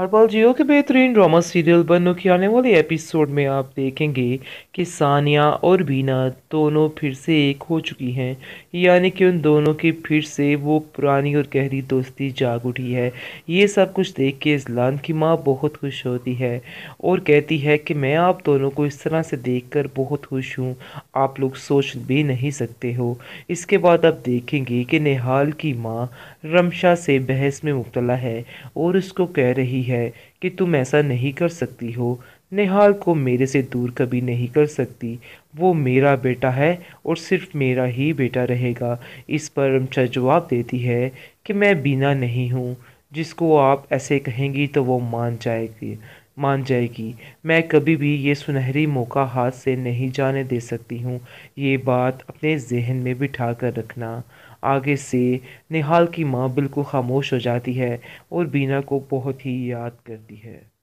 हरपाल जियो के बेहतरीन drama serial बनो के आने वाले एपिसोड में आप देखेंगे कि सानिया और बीना दोनों फिर से एक हो चुकी हैं यानी कि उन दोनों की फिर से वो पुरानी और गहरी दोस्ती जाग उठी है ये सब कुछ देख के इजलान की माँ बहुत खुश होती है और कहती है कि मैं आप दोनों को इस तरह से देख बहुत खुश हूँ आप लोग सोच भी नहीं सकते हो इसके बाद आप देखेंगे कि निहाल की माँ रमशा से बहस में मुबतला है और उसको कह रही है कि तुम ऐसा नहीं कर सकती हो निहाल को मेरे से दूर कभी नहीं कर सकती वो मेरा बेटा है और सिर्फ मेरा ही बेटा रहेगा इस पर रमशा जवाब देती है कि मैं बिना नहीं हूँ जिसको आप ऐसे कहेंगी तो वो मान जाएगी मान जाएगी मैं कभी भी ये सुनहरी मौका हाथ से नहीं जाने दे सकती हूँ ये बात अपने जहन में बिठा कर रखना आगे से निहाल की माँ बिल्कुल खामोश हो जाती है और बीना को बहुत ही याद करती है